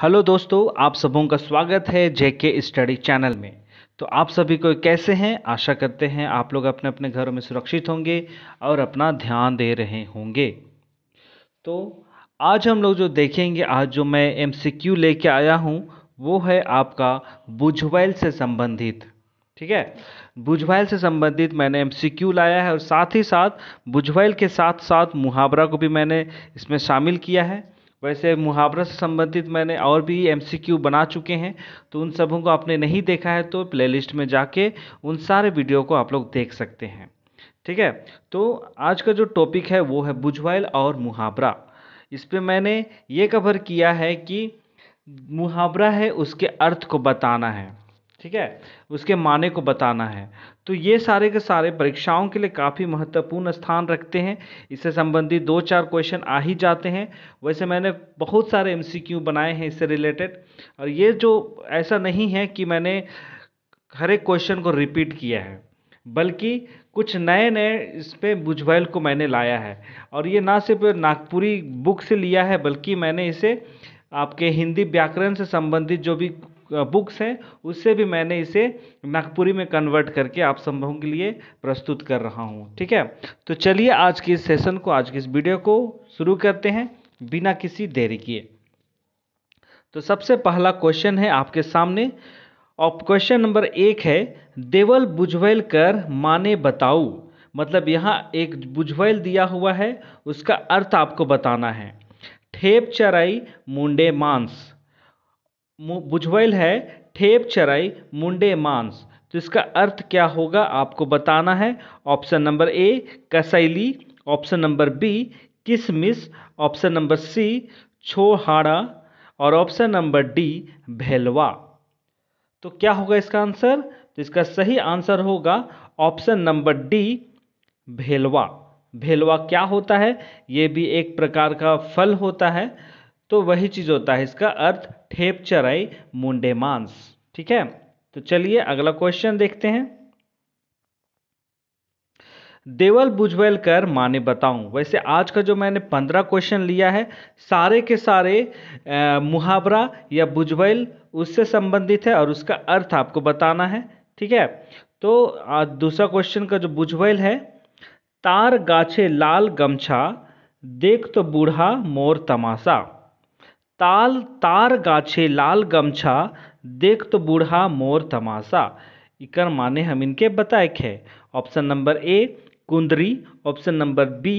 hello दोस्तों आप सबों का स्वागत है जेके स्टडी चैनल में तो आप सभी को कैसे हैं आशा करते हैं आप लोग अपने अपने घरों में सुरक्षित होंगे और अपना ध्यान दे रहे होंगे तो आज हम लोग जो देखेंगे आज जो मैं एमसीक्यू लेके आया हूँ वो है आपका बुझवैल से संबंधित ठीक है बुझवैल से संबंधित मैंने एमसीक्यू लाया है और साथ ही साथ बुझवैल के साथ साथ मुहावरा को भी मैंने इसमें शामिल किया है वैसे मुहावरा से संबंधित मैंने और भी एम सी क्यू बना चुके हैं तो उन सबों को आपने नहीं देखा है तो प्लेलिस्ट में जाके उन सारे वीडियो को आप लोग देख सकते हैं ठीक है तो आज का जो टॉपिक है वो है बुझवाइल और मुहावरा इस पर मैंने ये कवर किया है कि मुहावरा है उसके अर्थ को बताना है ठीक है उसके माने को बताना है तो ये सारे के सारे परीक्षाओं के लिए काफ़ी महत्वपूर्ण स्थान रखते हैं इससे संबंधित दो चार क्वेश्चन आ ही जाते हैं वैसे मैंने बहुत सारे एमसीक्यू बनाए हैं इससे रिलेटेड और ये जो ऐसा नहीं है कि मैंने हर एक क्वेश्चन को रिपीट किया है बल्कि कुछ नए नए इस पर बुझवैल को मैंने लाया है और ये ना सिर्फ नागपुरी बुक से लिया है बल्कि मैंने इसे आपके हिंदी व्याकरण से संबंधित जो भी बुक्स हैं उससे भी मैंने इसे नागपुरी में कन्वर्ट करके आप संभव के लिए प्रस्तुत कर रहा हूँ ठीक है तो चलिए आज के इस सेशन को आज के इस वीडियो को शुरू करते हैं बिना किसी देरी किए तो सबसे पहला क्वेश्चन है आपके सामने और क्वेश्चन नंबर एक है देवल बुझवैल कर माने बताऊ मतलब यहाँ एक बुझवैल दिया हुआ है उसका अर्थ आपको बताना है ठेप चराई मुंडे मांस बुझवैल है ठेप चराई मुंडे मांस तो इसका अर्थ क्या होगा आपको बताना है ऑप्शन नंबर ए कसैली ऑप्शन नंबर बी किसमिस ऑप्शन नंबर सी छोहाड़ा और ऑप्शन नंबर डी भेलवा तो क्या होगा इसका आंसर तो इसका सही आंसर होगा ऑप्शन नंबर डी भेलवा भेलवा क्या होता है ये भी एक प्रकार का फल होता है तो वही चीज़ होता है इसका अर्थ ठेपचराई मुंडे मांस ठीक है तो चलिए अगला क्वेश्चन देखते हैं देवल बुझवैल कर माने बताऊं वैसे आज का जो मैंने पंद्रह क्वेश्चन लिया है सारे के सारे मुहावरा या बुझवैल उससे संबंधित है और उसका अर्थ आपको बताना है ठीक है तो दूसरा क्वेश्चन का जो बुझवैल है तार गाछे लाल गमछा देख तो बूढ़ा मोर तमाशा ताल तार गाछे लाल गमछा देख तो बूढ़ा मोर तमाशा इकर माने हम इनके बताए है ऑप्शन नंबर ए कुंदरी ऑप्शन नंबर बी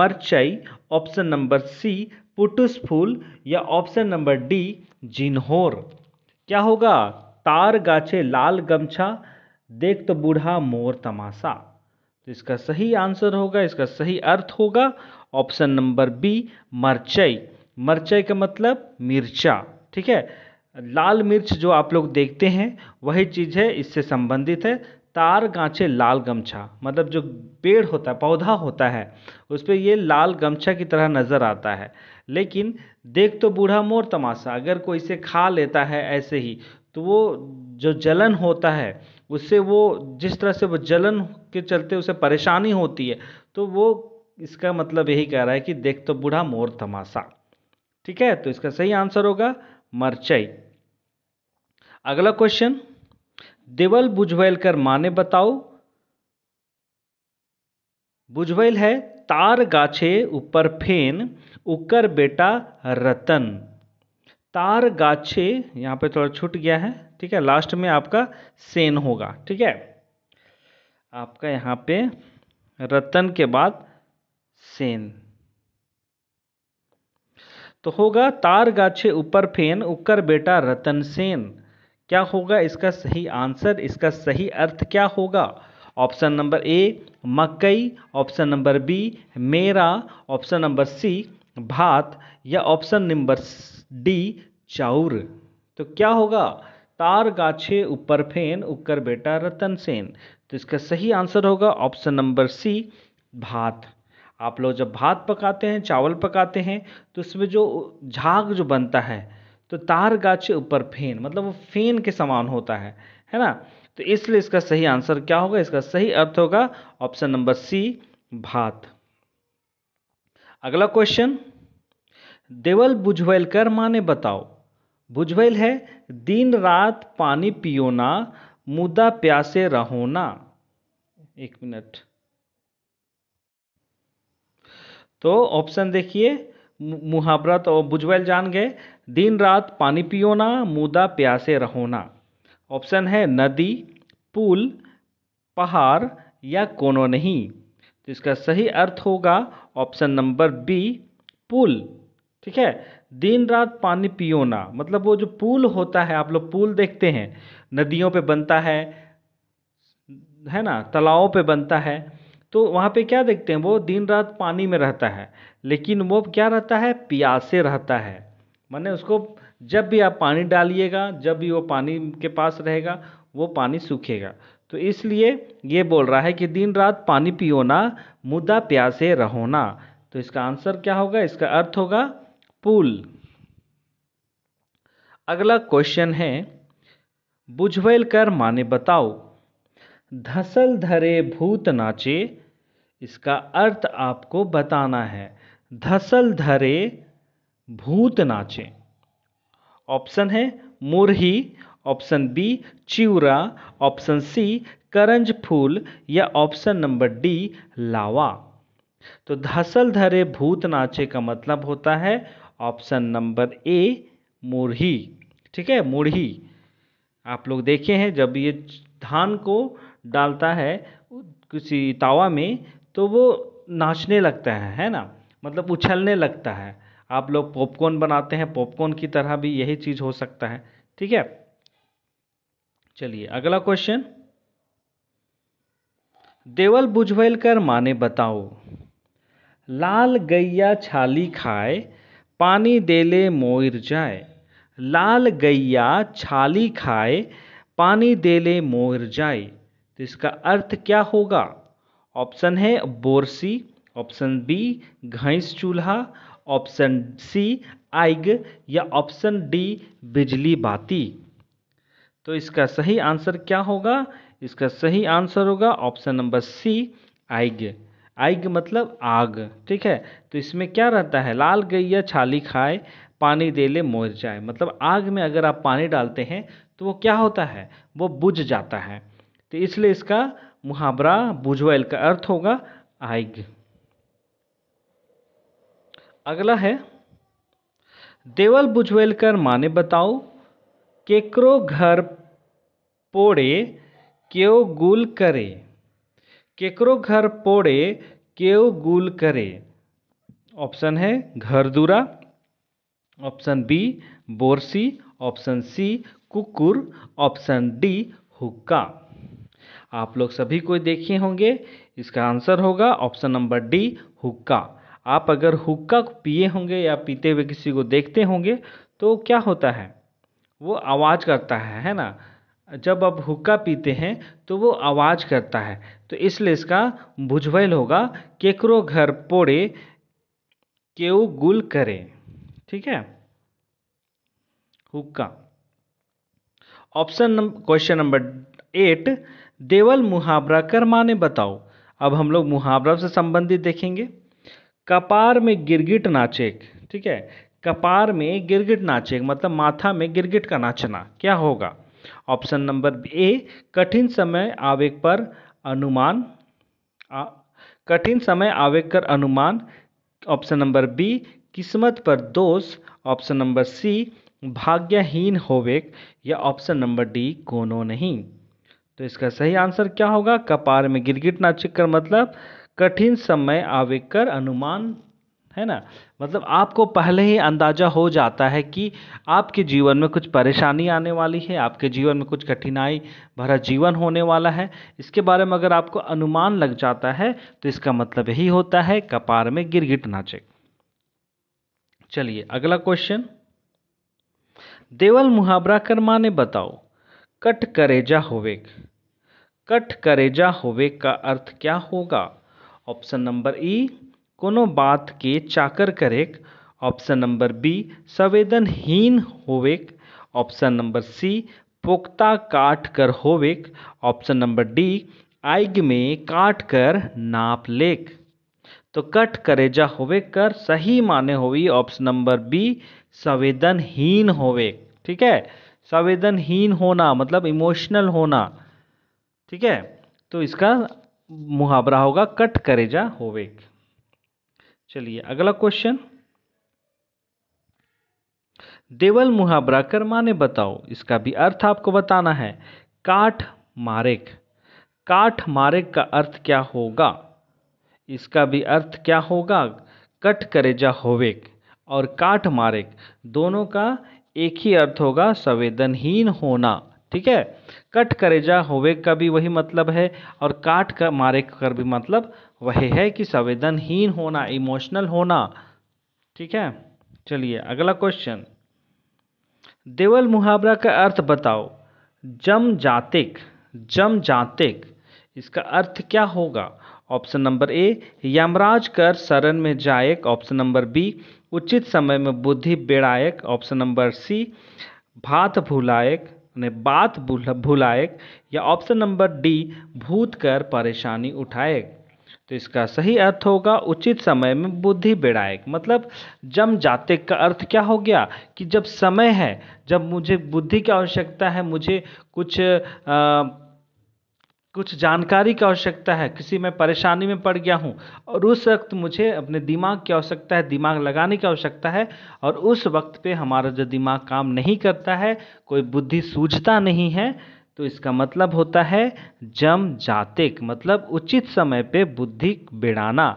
मरचई ऑप्शन नंबर सी पुटुस फूल या ऑप्शन नंबर डी जिन्होर क्या होगा तार गाछे लाल गमछा देख तो बूढ़ा मोर तमाशा तो इसका सही आंसर होगा इसका सही अर्थ होगा ऑप्शन नंबर बी मरचई मरचई का मतलब मिर्चा ठीक है लाल मिर्च जो आप लोग देखते हैं वही चीज़ है इससे संबंधित है तार गाँचे लाल गमछा मतलब जो पेड़ होता है पौधा होता है उस पर ये लाल गमछा की तरह नज़र आता है लेकिन देख तो बूढ़ा मोर तमाशा अगर कोई इसे खा लेता है ऐसे ही तो वो जो जलन होता है उससे वो जिस तरह से वो जलन के चलते उसे परेशानी होती है तो वो इसका मतलब यही कह रहा है कि देख तो बूढ़ा मोर तमाशा ठीक है तो इसका सही आंसर होगा मरचई अगला क्वेश्चन देवल बुझवैल कर माने बताओ बुझवैल है तार गाछे ऊपर फेन उकर बेटा रतन तार गाछे यहाँ पे थोड़ा छूट गया है ठीक है लास्ट में आपका सेन होगा ठीक है आपका यहाँ पे रतन के बाद सेन तो होगा तार गाछे ऊपर फेन उक्कर बेटा रतन सेन क्या होगा इसका सही आंसर इसका सही अर्थ क्या होगा ऑप्शन नंबर ए मकई ऑप्शन नंबर बी मेरा ऑप्शन नंबर सी भात या ऑप्शन नंबर डी चाउर तो क्या होगा तार गाछे ऊपर फेन उक्कर बेटा रतन सेन तो इसका सही आंसर होगा ऑप्शन नंबर सी भात आप लोग जब भात पकाते हैं चावल पकाते हैं तो उसमें जो झाग जो बनता है तो तार गाछ ऊपर फेन मतलब वो फेन के समान होता है है ना तो इसलिए इसका सही आंसर क्या होगा इसका सही अर्थ होगा ऑप्शन नंबर सी भात अगला क्वेश्चन देवल बुझवैल कर माने बताओ बुझवैल है दिन रात पानी पियो ना मुदा प्यासे रहो ना एक मिनट तो ऑप्शन देखिए मुहावरा तो बुझवैल जान गए दिन रात पानी पियोना मुदा प्यासे रहोना ऑप्शन है नदी पुल पहाड़ या कोनो नहीं तो इसका सही अर्थ होगा ऑप्शन नंबर बी पुल ठीक है दिन रात पानी पियोना मतलब वो जो पुल होता है आप लोग पुल देखते हैं नदियों पे बनता है है ना तालाबों पे बनता है तो वहाँ पे क्या देखते हैं वो दिन रात पानी में रहता है लेकिन वो क्या रहता है प्यासे रहता है माने उसको जब भी आप पानी डालिएगा जब भी वो पानी के पास रहेगा वो पानी सूखेगा तो इसलिए ये बोल रहा है कि दिन रात पानी पियो ना मुदा प्यासे रहो ना तो इसका आंसर क्या होगा इसका अर्थ होगा पुल अगला क्वेश्चन है बुझवैल कर माने बताओ धसल धरे भूत नाचे इसका अर्थ आपको बताना है धसल धरे भूत नाचे ऑप्शन है मुरही ऑप्शन बी चिवरा ऑप्शन सी करंज फूल या ऑप्शन नंबर डी लावा तो धसल धरे भूत नाचे का मतलब होता है ऑप्शन नंबर ए मुरही ठीक है मुरही आप लोग देखे हैं जब ये धान को डालता है किसी तावा में तो वो नाचने लगता है है ना मतलब उछलने लगता है आप लोग पॉपकॉर्न बनाते हैं पॉपकॉर्न की तरह भी यही चीज़ हो सकता है ठीक है चलिए अगला क्वेश्चन देवल बुझवेल कर माने बताओ लाल गैया छाली खाए पानी देले मोर जाए लाल गैया छाली खाए पानी देले मोर जाए तो इसका अर्थ क्या होगा ऑप्शन है बोरसी ऑप्शन बी घंस चूल्हा ऑप्शन सी आइग या ऑप्शन डी बिजली बाती तो इसका सही आंसर क्या होगा इसका सही आंसर होगा ऑप्शन नंबर सी आइग आइग मतलब आग ठीक है तो इसमें क्या रहता है लाल गैया छाली खाए पानी दे ले मोर जाए मतलब आग में अगर आप पानी डालते हैं तो वो क्या होता है वो बुझ जाता है तो इसलिए इसका मुहावरा बुझवैल का अर्थ होगा आइग अगला है देवल बुझवैल कर माने बताओ केकरो घर पोड़े क्यों गुल करे केकरो घर पोड़े क्यों गुल करे ऑप्शन है घर दूरा ऑप्शन बी बोरसी ऑप्शन सी कुकुर ऑप्शन डी हुक्का आप लोग सभी को देखे होंगे इसका आंसर होगा ऑप्शन नंबर डी हुक्का आप अगर हुक्का पिए होंगे या पीते हुए किसी को देखते होंगे तो क्या होता है वो आवाज़ करता है है ना जब आप हुक्का पीते हैं तो वो आवाज़ करता है तो इसलिए इसका भुजवैल होगा केकरो घर पोड़े केव गुल करे ठीक है हुक्का option number question number eight देवल मुहावरा कर माने बताओ अब हम लोग मुहावरा से संबंधित देखेंगे कपार में गिरगिट नाचेक ठीक है कपार में गिरगिट नाचेक मतलब माथा में गिरगिट का नाचना क्या होगा ऑप्शन नंबर ए कठिन समय आवेग पर अनुमान कठिन समय आवेग कर अनुमान ऑप्शन नंबर बी किस्मत पर दोष ऑप्शन नंबर सी भाग्यहीन होवेक या ऑप्शन नंबर डी कोनो नहीं तो इसका सही आंसर क्या होगा कपार में गिरगिट गिरगिटना कर मतलब कठिन समय आवेग कर अनुमान है ना मतलब आपको पहले ही अंदाज़ा हो जाता है कि आपके जीवन में कुछ परेशानी आने वाली है आपके जीवन में कुछ कठिनाई भरा जीवन होने वाला है इसके बारे में अगर आपको अनुमान लग जाता है तो इसका मतलब यही होता है कपार में गिरगिट नाचिक चलिए अगला क्वेश्चन देवल मुहावरा कर माने बताओ कट करेजा होवेग कट करेजा होवे का अर्थ क्या होगा ऑप्शन नंबर ई कोनो बात के चाकर करेक ऑप्शन नंबर बी संवेदनहीन होवेक ऑप्शन नंबर सी पोख्ता काट कर होवेक ऑप्शन नंबर डी आइग में काट कर नाप लेक तो कट करेजा होवे कर सही माने होगी ऑप्शन नंबर बी संवेदनहीन होवे ठीक है संवेदनहीन होना मतलब इमोशनल होना ठीक है तो इसका मुहावरा होगा कट करेजा होवेक चलिए अगला क्वेश्चन देवल मुहावरा कर माने बताओ इसका भी अर्थ आपको बताना है काठ मारेक काठ मारेक का अर्थ क्या होगा इसका भी अर्थ क्या होगा कट करेजा होवेक और काठ मारेक दोनों का एक ही अर्थ होगा संवेदनहीन होना ठीक है कट करेजा होवे का भी वही मतलब है और काट कर मारे का भी मतलब वही है कि संवेदनहीन होना इमोशनल होना ठीक है चलिए अगला क्वेश्चन देवल मुहावरा का अर्थ बताओ जम जातिक जम जातिक इसका अर्थ क्या होगा ऑप्शन नंबर ए यमराज कर शरण में जायक ऑप्शन नंबर बी उचित समय में बुद्धि बेड़ायक ऑप्शन नंबर सी भात भुलायक ने बात भुलाएक या ऑप्शन नंबर डी भूत कर परेशानी उठाए तो इसका सही अर्थ होगा उचित समय में बुद्धि बेड़ाएक मतलब जम जाते का अर्थ क्या हो गया कि जब समय है जब मुझे बुद्धि की आवश्यकता है मुझे कुछ आ, कुछ जानकारी की आवश्यकता है किसी मैं परेशानी में पड़ गया हूँ और उस वक्त मुझे अपने दिमाग की आवश्यकता है दिमाग लगाने की आवश्यकता है और उस वक्त पे हमारा जो दिमाग काम नहीं करता है कोई बुद्धि सूझता नहीं है तो इसका मतलब होता है जम जातिक मतलब उचित समय पे बुद्धि बिड़ाना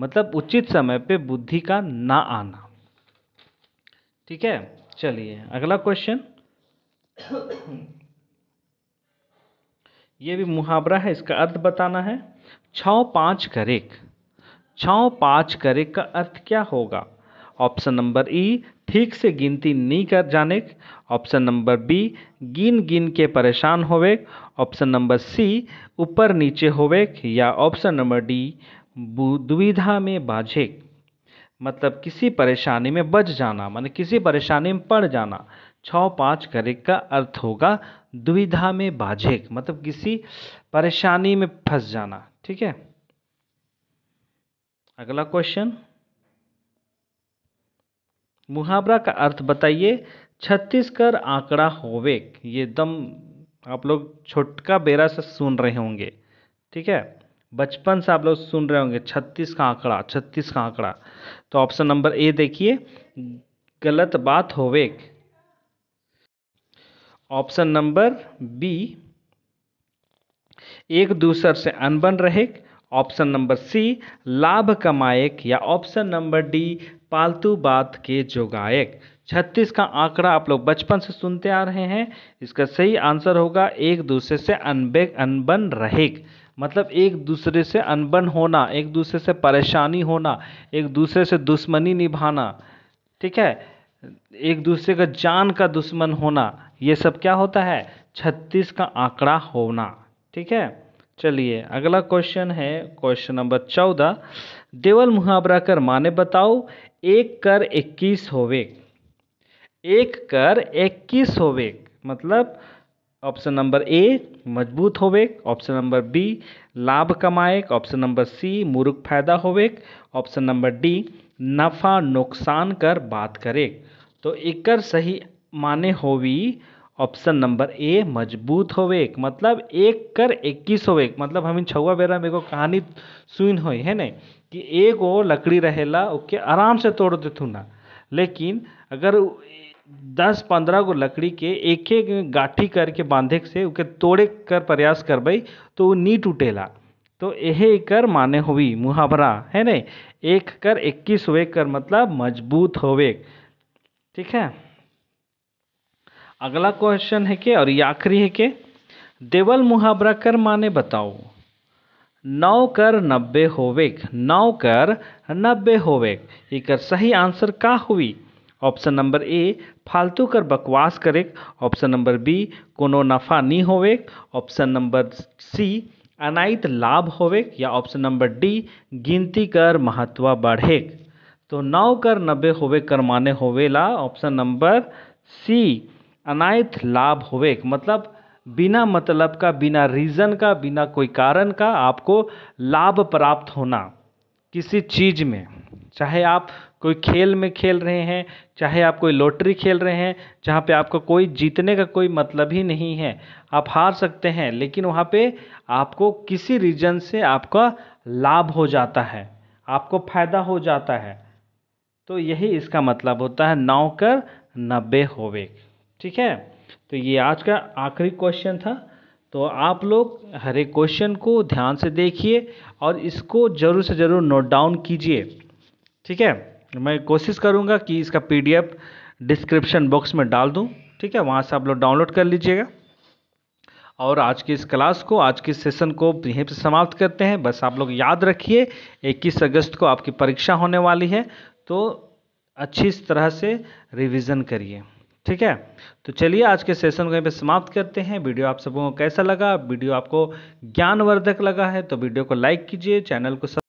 मतलब उचित समय पे बुद्धि का ना आना ठीक है चलिए अगला क्वेश्चन ये भी मुहावरा है इसका अर्थ बताना है छौ पाँच करेक छौ पाँच करेक का अर्थ क्या होगा ऑप्शन नंबर ई ठीक से गिनती नहीं कर जाने ऑप्शन नंबर बी गिन गिन के परेशान होवे ऑप्शन नंबर सी ऊपर नीचे होवे या ऑप्शन नंबर डी दुविधा में बाझे मतलब किसी परेशानी में बच जाना मान किसी परेशानी में पड़ जाना छ पाँच करेक का अर्थ होगा दुविधा में बाझेक मतलब किसी परेशानी में फंस जाना ठीक है अगला क्वेश्चन मुहावरा का अर्थ बताइए छत्तीसगढ़ आंकड़ा होवेक ये दम आप लोग छोटका बेरा से सुन रहे होंगे ठीक है बचपन से आप लोग सुन रहे होंगे छत्तीस का आंकड़ा छत्तीस का आंकड़ा तो ऑप्शन नंबर ए देखिए गलत बात होवेक ऑप्शन नंबर बी एक दूसर से अनबन रहे ऑप्शन नंबर सी लाभ कमाएक या ऑप्शन नंबर डी पालतू बात के जोगाएक छत्तीस का आंकड़ा आप लोग बचपन से सुनते आ रहे हैं इसका सही आंसर होगा एक दूसरे से अनबे अनबन रहे मतलब एक दूसरे से अनबन होना एक दूसरे से परेशानी होना एक दूसरे से दुश्मनी निभाना ठीक है एक दूसरे का जान का दुश्मन होना ये सब क्या होता है छत्तीस का आंकड़ा होना ठीक है चलिए अगला क्वेश्चन है क्वेश्चन नंबर चौदह देवल मुहावरा कर माने बताओ एक कर इक्कीस होवे एक कर इक्कीस होवे मतलब ऑप्शन नंबर ए मजबूत होवे ऑप्शन नंबर बी लाभ कमाए ऑप्शन नंबर सी मूर्ख फायदा होवे ऑप्शन नंबर डी नफा नुकसान कर बात करे तो एक कर सही माने होवी ऑप्शन नंबर ए मजबूत होवेक मतलब एक कर इक्कीस होवेक मतलब हम इन छुआ बेरा में एगो कहानी सुन हो है न कि वो लकड़ी रहेला ओके आराम से तोड़ ना लेकिन अगर दस पंद्रह गो लकड़ी के एक एक गाठी करके बांधे से उके तोड़े कर प्रयास करब तो वो नी टूटेला तो यह कर माने हुई मुहावरा है ना एक कर इक्कीस हुए कर मतलब मजबूत होवे ठीक है अगला क्वेश्चन है के और ये आखिरी है के देवल मुहावरा कर माने बताओ नौ कर नब्बे होवेक नौ कर नब्बे होवेक एक सही आंसर का हुई ऑप्शन नंबर ए फालतू कर बकवास करे ऑप्शन नंबर बी कोनो नफा नहीं होवेक ऑप्शन नंबर सी अनाइत लाभ होवेक या ऑप्शन नंबर डी गिनती कर महत्व बढ़े तो नौ कर नब्बे होवे कर माने होवेला ऑप्शन नंबर सी अनायत लाभ होवे मतलब बिना मतलब का बिना रीज़न का बिना कोई कारण का आपको लाभ प्राप्त होना किसी चीज़ में चाहे आप कोई खेल में खेल रहे हैं चाहे आप कोई लॉटरी खेल रहे हैं जहाँ पे आपको कोई जीतने का कोई मतलब ही नहीं है आप हार सकते हैं लेकिन वहाँ पे आपको किसी रीजन से आपका लाभ हो जाता है आपको फायदा हो जाता है तो यही इसका मतलब होता है नौ कर नब्बे होवे ठीक है तो ये आज का आखिरी क्वेश्चन था तो आप लोग हर एक क्वेश्चन को ध्यान से देखिए और इसको ज़रूर से ज़रूर नोट डाउन कीजिए ठीक है मैं कोशिश करूँगा कि इसका पी डिस्क्रिप्शन बॉक्स में डाल दूँ ठीक है वहाँ से आप लोग डाउनलोड कर लीजिएगा और आज की इस क्लास को आज के सेशन को यहीं पर समाप्त करते हैं बस आप लोग याद रखिए 21 अगस्त को आपकी परीक्षा होने वाली है तो अच्छी तरह से रिवीजन करिए ठीक है तो चलिए आज के सेशन को यहीं पे समाप्त करते हैं वीडियो आप सबों को कैसा लगा वीडियो आपको ज्ञानवर्धक लगा है तो वीडियो को लाइक कीजिए चैनल को सब